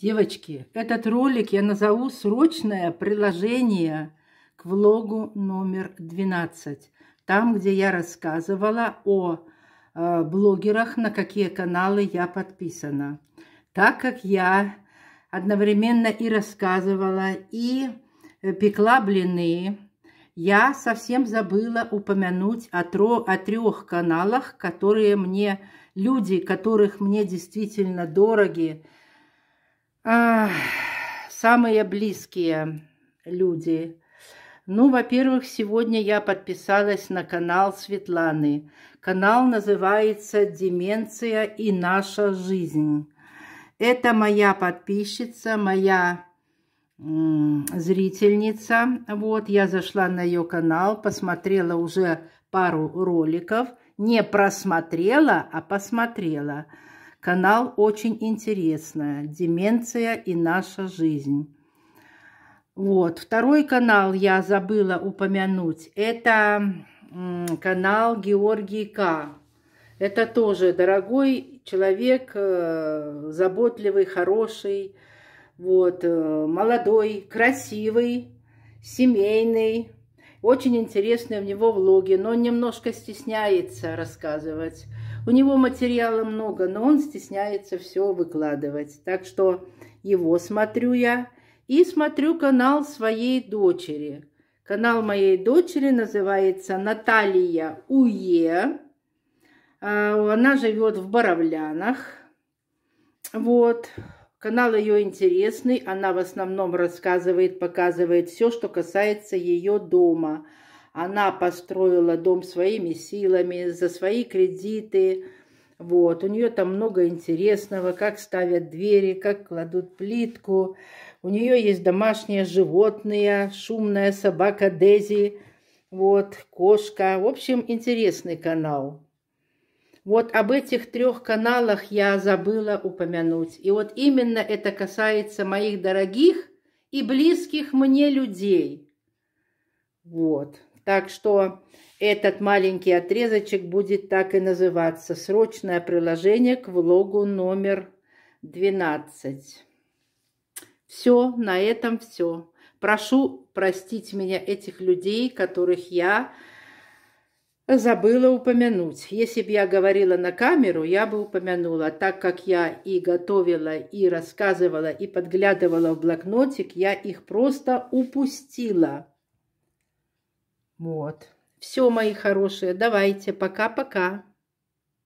Девочки, этот ролик я назову «Срочное приложение» к влогу номер 12. Там, где я рассказывала о э, блогерах, на какие каналы я подписана. Так как я одновременно и рассказывала, и э, пекла блины, я совсем забыла упомянуть о, тро, о трех каналах, которые мне, люди, которых мне действительно дороги, самые близкие люди. Ну, во-первых, сегодня я подписалась на канал Светланы. Канал называется «Деменция и наша жизнь». Это моя подписчица, моя зрительница. Вот, я зашла на ее канал, посмотрела уже пару роликов. Не просмотрела, а посмотрела. Канал очень интересно. Деменция и наша жизнь. Вот. Второй канал я забыла упомянуть. Это канал Георгий К. Это тоже дорогой человек, э, заботливый, хороший, вот, э, молодой, красивый, семейный. Очень интересные у него влоги, но он немножко стесняется рассказывать у него материала много, но он стесняется все выкладывать. Так что его смотрю я и смотрю канал своей дочери. Канал моей дочери называется Наталья Уе. А, она живет в Боровлянах. Вот. Канал ее интересный. Она в основном рассказывает, показывает все, что касается ее дома. Она построила дом своими силами, за свои кредиты. Вот, у нее там много интересного, как ставят двери, как кладут плитку. У нее есть домашние животные, шумная собака Дези, вот, кошка. В общем, интересный канал. Вот об этих трех каналах я забыла упомянуть. И вот именно это касается моих дорогих и близких мне людей. Вот. Так что этот маленький отрезочек будет так и называться. Срочное приложение к влогу номер 12. Все, на этом все. Прошу простить меня этих людей, которых я забыла упомянуть. Если бы я говорила на камеру, я бы упомянула. Так как я и готовила, и рассказывала, и подглядывала в блокнотик, я их просто упустила. Вот. Все, мои хорошие, давайте, пока-пока.